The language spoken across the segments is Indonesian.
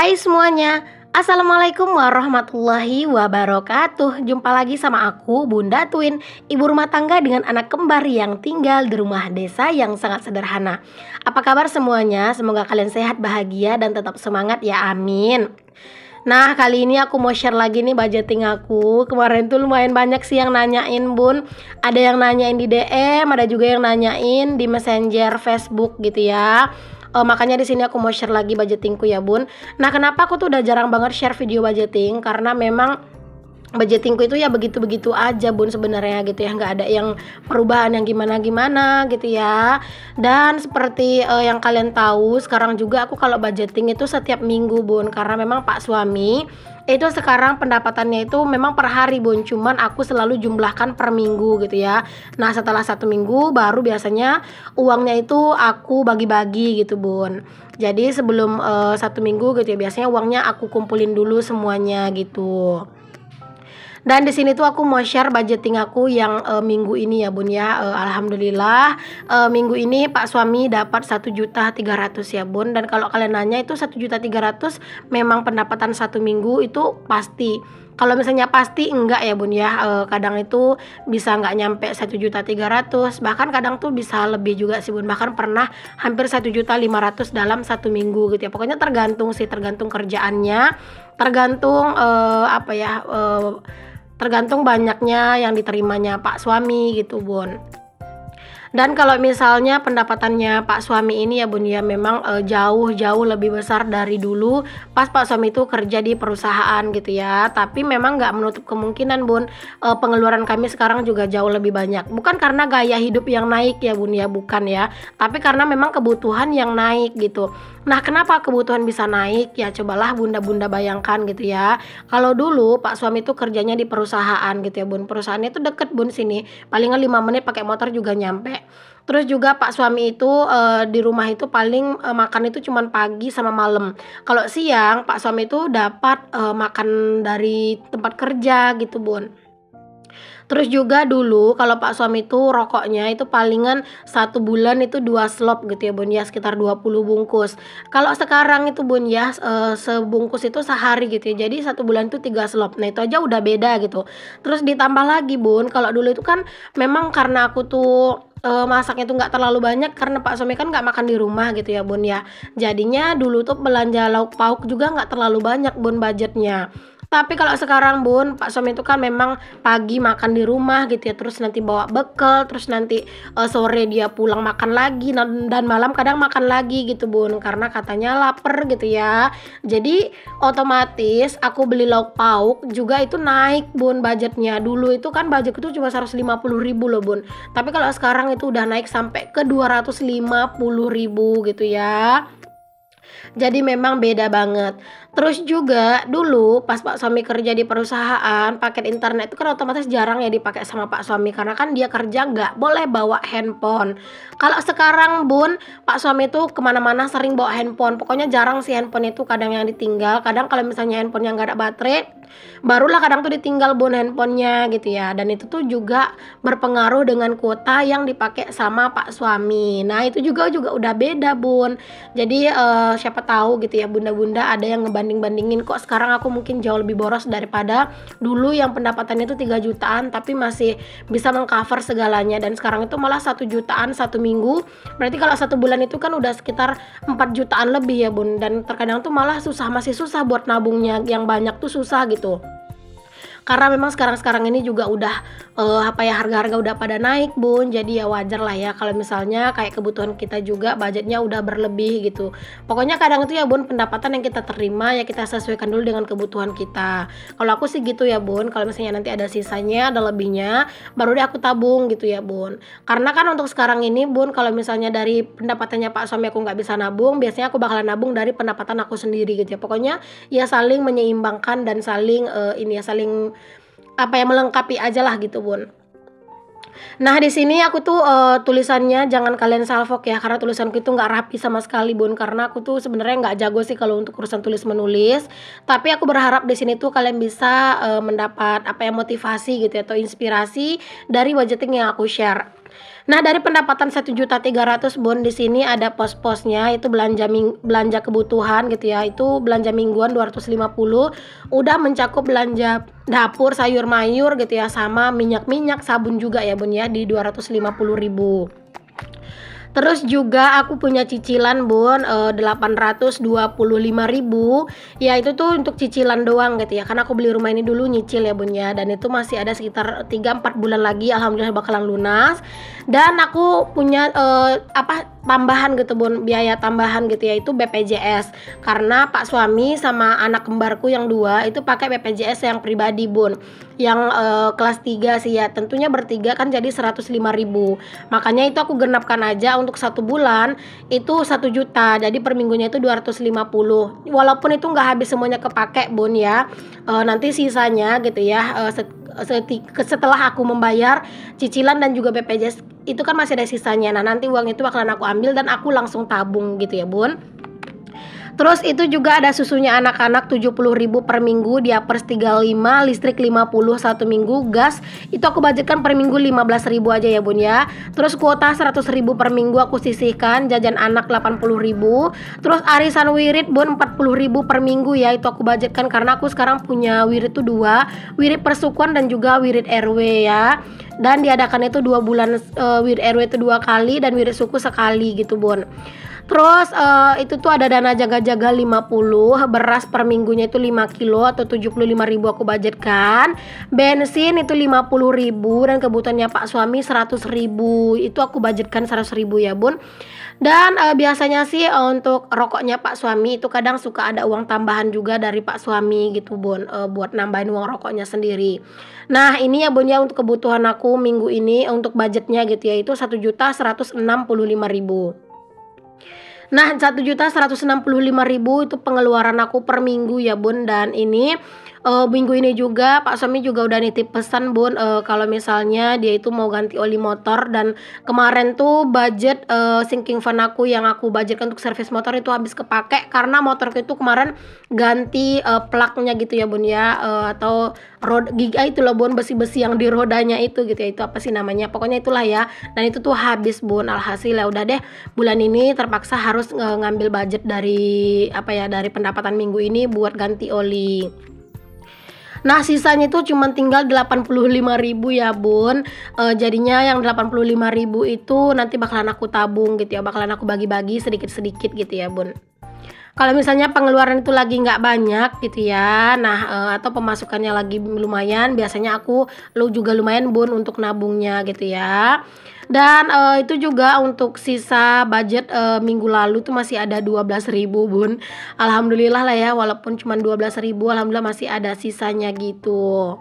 Hai semuanya, Assalamualaikum warahmatullahi wabarakatuh Jumpa lagi sama aku Bunda Twin Ibu rumah tangga dengan anak kembar yang tinggal di rumah desa yang sangat sederhana Apa kabar semuanya? Semoga kalian sehat, bahagia, dan tetap semangat ya amin Nah kali ini aku mau share lagi nih budgeting aku Kemarin tuh lumayan banyak sih yang nanyain bun Ada yang nanyain di DM, ada juga yang nanyain di messenger Facebook gitu ya uh, makanya di sini aku mau share lagi budgetingku ya bun nah kenapa aku tuh udah jarang banget share video budgeting karena memang budgetingku itu ya begitu-begitu aja bun sebenarnya gitu ya nggak ada yang perubahan yang gimana-gimana gitu ya dan seperti uh, yang kalian tahu sekarang juga aku kalau budgeting itu setiap minggu bun karena memang pak suami itu sekarang pendapatannya itu memang per hari bun cuman aku selalu jumlahkan per minggu gitu ya nah setelah satu minggu baru biasanya uangnya itu aku bagi-bagi gitu bun jadi sebelum uh, satu minggu gitu ya biasanya uangnya aku kumpulin dulu semuanya gitu dan di sini tuh aku mau share budgeting aku yang e, minggu ini ya Bun ya. E, alhamdulillah e, minggu ini Pak suami dapat 1 juta 300 ya Bun. Dan kalau kalian nanya itu 1 juta 300 memang pendapatan satu minggu itu pasti kalau misalnya pasti enggak ya bun ya e, kadang itu bisa enggak nyampe satu juta tiga ratus bahkan kadang tuh bisa lebih juga sih bun bahkan pernah hampir satu juta lima ratus dalam satu minggu gitu ya pokoknya tergantung sih tergantung kerjaannya tergantung e, apa ya e, tergantung banyaknya yang diterimanya pak suami gitu bun dan kalau misalnya pendapatannya Pak suami ini ya Bun ya memang jauh-jauh e, lebih besar dari dulu pas Pak suami itu kerja di perusahaan gitu ya. Tapi memang nggak menutup kemungkinan Bun e, pengeluaran kami sekarang juga jauh lebih banyak. Bukan karena gaya hidup yang naik ya Bun ya, bukan ya. Tapi karena memang kebutuhan yang naik gitu. Nah, kenapa kebutuhan bisa naik? Ya cobalah Bunda-bunda bayangkan gitu ya. Kalau dulu Pak suami itu kerjanya di perusahaan gitu ya, Bun. Perusahaannya itu deket Bun sini. Palingan 5 menit pakai motor juga nyampe Terus juga pak suami itu uh, di rumah itu paling uh, makan itu cuman pagi sama malam. Kalau siang pak suami itu dapat uh, makan dari tempat kerja gitu, Bun. Terus juga dulu kalau Pak Suami itu rokoknya itu palingan satu bulan itu dua slop gitu ya Bun ya sekitar 20 bungkus. Kalau sekarang itu Bun ya e, sebungkus itu sehari gitu ya. Jadi satu bulan itu tiga slop. Nah itu aja udah beda gitu. Terus ditambah lagi Bun kalau dulu itu kan memang karena aku tuh uh, masaknya tuh nggak terlalu banyak karena Pak suami kan nggak makan di rumah gitu ya Bun ya. Jadinya dulu tuh belanja lauk pauk juga nggak terlalu banyak Bun budgetnya. Tapi kalau sekarang Bun, Pak suami itu kan memang pagi makan di rumah gitu ya, terus nanti bawa bekal, terus nanti uh, sore dia pulang makan lagi dan, malam kadang makan lagi gitu Bun karena katanya lapar gitu ya. Jadi otomatis aku beli lauk pauk juga itu naik Bun budgetnya. Dulu itu kan budget itu cuma 150 ribu loh Bun. Tapi kalau sekarang itu udah naik sampai ke 250 ribu gitu ya. Jadi memang beda banget. Terus juga dulu pas Pak suami kerja di perusahaan, paket internet itu kan otomatis jarang ya dipakai sama Pak suami karena kan dia kerja nggak boleh bawa handphone. Kalau sekarang bun, Pak suami itu kemana-mana sering bawa handphone. Pokoknya jarang sih handphone itu kadang yang ditinggal. Kadang kalau misalnya handphone yang nggak ada baterai, barulah kadang tuh ditinggal bon handphonenya gitu ya dan itu tuh juga berpengaruh dengan kuota yang dipakai sama pak suami nah itu juga juga udah beda bun jadi uh, siapa tahu gitu ya bunda-bunda ada yang ngebanding-bandingin kok sekarang aku mungkin jauh lebih boros daripada dulu yang pendapatannya itu 3 jutaan tapi masih bisa mengcover segalanya dan sekarang itu malah satu jutaan satu minggu berarti kalau satu bulan itu kan udah sekitar 4 jutaan lebih ya bun dan terkadang tuh malah susah masih susah buat nabungnya yang banyak tuh susah gitu 多。karena memang sekarang-sekarang ini juga udah uh, apa ya harga-harga udah pada naik bun jadi ya wajar lah ya kalau misalnya kayak kebutuhan kita juga budgetnya udah berlebih gitu pokoknya kadang itu ya bun pendapatan yang kita terima ya kita sesuaikan dulu dengan kebutuhan kita kalau aku sih gitu ya bun kalau misalnya nanti ada sisanya ada lebihnya baru deh aku tabung gitu ya bun karena kan untuk sekarang ini bun kalau misalnya dari pendapatannya pak suami aku nggak bisa nabung biasanya aku bakalan nabung dari pendapatan aku sendiri gitu ya pokoknya ya saling menyeimbangkan dan saling uh, ini ya saling apa yang melengkapi aja lah gitu bun Nah di sini aku tuh uh, tulisannya jangan kalian salvok ya karena tulisanku itu nggak rapi sama sekali bun karena aku tuh sebenarnya nggak jago sih kalau untuk urusan tulis menulis tapi aku berharap di sini tuh kalian bisa uh, mendapat apa ya motivasi gitu ya atau inspirasi dari budgeting yang aku share Nah, dari pendapatan satu juta tiga ratus Bun di sini ada pos-posnya itu belanja ming belanja kebutuhan gitu ya. Itu belanja mingguan dua ratus lima puluh udah mencakup belanja dapur, sayur mayur gitu ya sama minyak-minyak, sabun juga ya Bun ya di dua ratus lima puluh ribu Terus juga aku punya cicilan Bun eh, uh, 825.000 ya itu tuh untuk cicilan doang gitu ya. Karena aku beli rumah ini dulu nyicil ya Bun ya dan itu masih ada sekitar 3 4 bulan lagi alhamdulillah bakalan lunas. Dan aku punya eh, apa tambahan gitu Bun, biaya tambahan gitu ya itu BPJS. Karena Pak suami sama anak kembarku yang dua itu pakai BPJS yang pribadi Bun yang uh, kelas 3 sih ya tentunya bertiga kan jadi 105 ribu makanya itu aku genapkan aja untuk satu bulan itu satu juta jadi per minggunya itu 250 walaupun itu nggak habis semuanya kepake bun ya uh, nanti sisanya gitu ya uh, setelah aku membayar cicilan dan juga BPJS itu kan masih ada sisanya nah nanti uang itu bakalan aku ambil dan aku langsung tabung gitu ya bun Terus itu juga ada susunya anak-anak ribu per minggu, dia diapers 35, listrik 50 satu minggu, gas itu aku budgetkan per minggu ribu aja ya Bun ya. Terus kuota ribu per minggu aku sisihkan, jajan anak ribu. Terus arisan wirid Bun ribu per minggu ya itu aku budgetkan karena aku sekarang punya wirid tuh dua, wirid persukuan dan juga wirid RW ya dan diadakan itu dua bulan uh, eh, wir rw itu dua kali dan wir suku sekali gitu bun Terus uh, itu tuh ada dana jaga-jaga 50 Beras per minggunya itu 5 kilo atau 75 ribu aku budgetkan Bensin itu 50 ribu dan kebutuhannya pak suami 100 ribu Itu aku budgetkan 100 ribu ya bun dan uh, biasanya sih uh, untuk rokoknya Pak suami itu kadang suka ada uang tambahan juga dari Pak suami gitu Bun uh, buat nambahin uang rokoknya sendiri. Nah, ini ya Bun ya untuk kebutuhan aku minggu ini untuk budgetnya gitu ya itu ribu. Nah, juta ribu itu pengeluaran aku per minggu ya Bun dan ini uh, minggu ini juga Pak Somi juga udah nitip pesan Bun uh, kalau misalnya dia itu mau ganti oli motor dan kemarin tuh budget uh, sinking fund aku yang aku budgetkan untuk servis motor itu habis kepake karena motor itu kemarin ganti uh, plaknya gitu ya Bun ya uh, atau road giga ah, itu loh Bun besi-besi yang di rodanya itu gitu ya itu apa sih namanya pokoknya itulah ya dan itu tuh habis Bun alhasil ya udah deh bulan ini terpaksa harus uh, ngambil budget dari apa ya dari pendapatan minggu ini buat ganti oli Nah, sisanya itu cuma tinggal ribu ya, Bun. E, jadinya yang ribu itu nanti bakalan aku tabung gitu ya, bakalan aku bagi-bagi sedikit-sedikit gitu ya, Bun kalau misalnya pengeluaran itu lagi nggak banyak gitu ya nah e, atau pemasukannya lagi lumayan biasanya aku lu juga lumayan bun untuk nabungnya gitu ya dan uh, itu juga untuk sisa budget uh, minggu lalu tuh masih ada ribu Bun. Alhamdulillah lah ya walaupun cuma ribu, alhamdulillah masih ada sisanya gitu.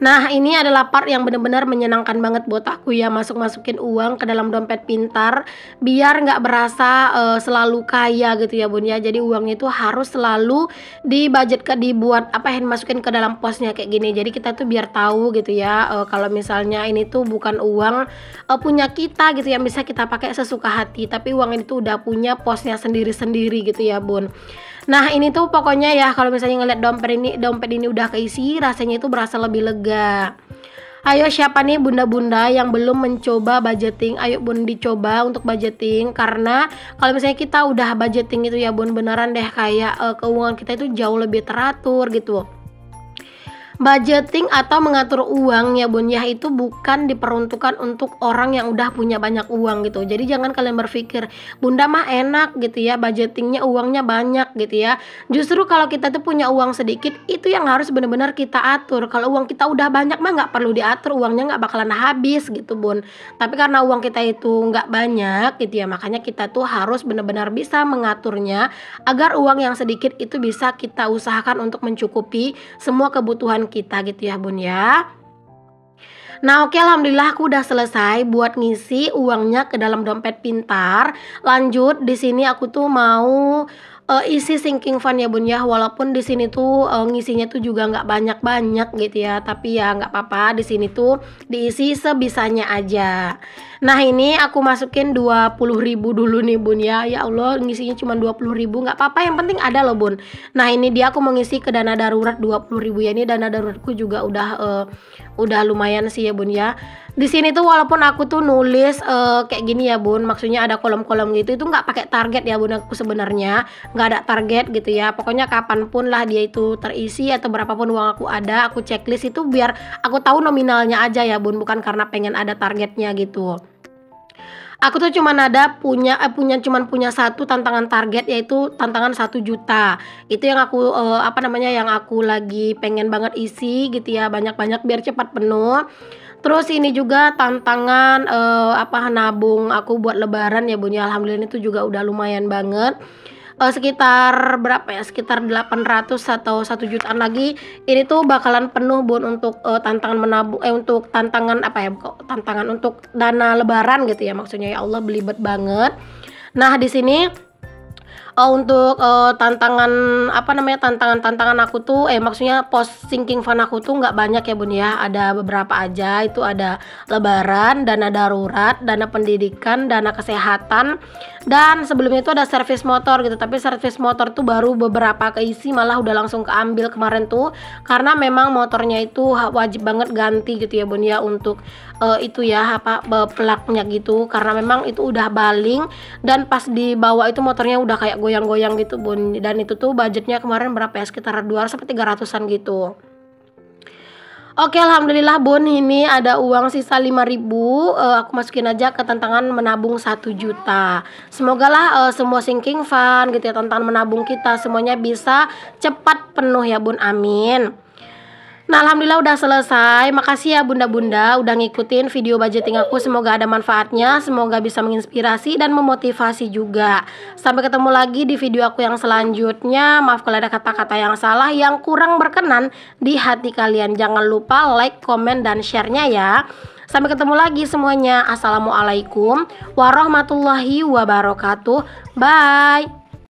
Nah, ini adalah part yang benar-benar menyenangkan banget buat aku ya masuk-masukin uang ke dalam dompet pintar biar nggak berasa uh, selalu kaya gitu ya Bun ya. Jadi uangnya itu harus selalu di budget ke dibuat apa yang masukin ke dalam posnya kayak gini. Jadi kita tuh biar tahu gitu ya uh, kalau misalnya ini tuh bukan uang uh, punya kita gitu ya bisa kita pakai sesuka hati, tapi uang itu udah punya posnya sendiri-sendiri gitu ya Bun. Nah ini tuh pokoknya ya kalau misalnya ngeliat dompet ini dompet ini udah keisi rasanya itu berasa lebih lega. Ayo siapa nih bunda-bunda yang belum mencoba budgeting? Ayo bun dicoba untuk budgeting karena kalau misalnya kita udah budgeting itu ya bun beneran deh kayak uh, keuangan kita itu jauh lebih teratur gitu budgeting atau mengatur uang ya Bun ya itu bukan diperuntukkan untuk orang yang udah punya banyak uang gitu. Jadi jangan kalian berpikir Bunda mah enak gitu ya budgetingnya uangnya banyak gitu ya. Justru kalau kita tuh punya uang sedikit itu yang harus benar-benar kita atur. Kalau uang kita udah banyak mah nggak perlu diatur uangnya nggak bakalan habis gitu Bun. Tapi karena uang kita itu nggak banyak gitu ya makanya kita tuh harus benar-benar bisa mengaturnya agar uang yang sedikit itu bisa kita usahakan untuk mencukupi semua kebutuhan kita gitu ya bun ya Nah oke okay, alhamdulillah aku udah selesai buat ngisi uangnya ke dalam dompet pintar. Lanjut di sini aku tuh mau uh, isi sinking fund ya bun ya walaupun di sini tuh uh, ngisinya tuh juga nggak banyak banyak gitu ya tapi ya nggak apa-apa di sini tuh diisi sebisanya aja nah ini aku masukin 20.000 dulu nih bun ya ya Allah ngisinya cuma 20.000 nggak apa-apa yang penting ada loh bun nah ini dia aku mengisi ke dana darurat 20.000 ya ini dana daruratku juga udah uh, udah lumayan sih ya bun ya di sini tuh walaupun aku tuh nulis uh, kayak gini ya bun maksudnya ada kolom-kolom gitu itu nggak pakai target ya bun aku sebenarnya nggak ada target gitu ya pokoknya kapanpun lah dia itu terisi atau berapapun uang aku ada aku checklist itu biar aku tahu nominalnya aja ya bun bukan karena pengen ada targetnya gitu aku tuh cuman ada punya eh, punya cuman punya satu tantangan target yaitu tantangan satu juta itu yang aku eh, apa namanya yang aku lagi pengen banget isi gitu ya banyak banyak biar cepat penuh Terus ini juga tantangan uh, apa nabung aku buat lebaran ya Bunya. Alhamdulillah itu juga udah lumayan banget. Uh, sekitar berapa ya? Sekitar 800 atau 1 jutaan lagi. Ini tuh bakalan penuh Bun untuk uh, tantangan menabung eh untuk tantangan apa ya? Tantangan untuk dana lebaran gitu ya maksudnya. Ya Allah belibet banget. Nah, di sini uh, untuk uh, tantangan apa namanya tantangan-tantangan aku tuh eh maksudnya post sinking fun aku tuh nggak banyak ya bun ya ada beberapa aja itu ada lebaran dana darurat dana pendidikan dana kesehatan dan sebelumnya itu ada servis motor gitu tapi servis motor tuh baru beberapa keisi malah udah langsung keambil kemarin tuh karena memang motornya itu wajib banget ganti gitu ya Bun ya untuk uh, itu ya apa pelaknya gitu karena memang itu udah baling dan pas dibawa itu motornya udah kayak goyang-goyang gitu Bun dan itu tuh budgetnya kemarin berapa ya sekitar 200 sampai 300-an gitu Oke, alhamdulillah Bun, ini ada uang sisa 5000 ribu. Uh, aku masukin aja ke tantangan menabung 1 juta. Semoga lah uh, semua sinking fund gitu ya tantangan menabung kita semuanya bisa cepat penuh ya Bun. Amin. Nah Alhamdulillah udah selesai Makasih ya bunda-bunda udah ngikutin video budgeting aku Semoga ada manfaatnya Semoga bisa menginspirasi dan memotivasi juga Sampai ketemu lagi di video aku yang selanjutnya Maaf kalau ada kata-kata yang salah Yang kurang berkenan di hati kalian Jangan lupa like, komen, dan sharenya ya Sampai ketemu lagi semuanya. Assalamualaikum warahmatullahi wabarakatuh. Bye.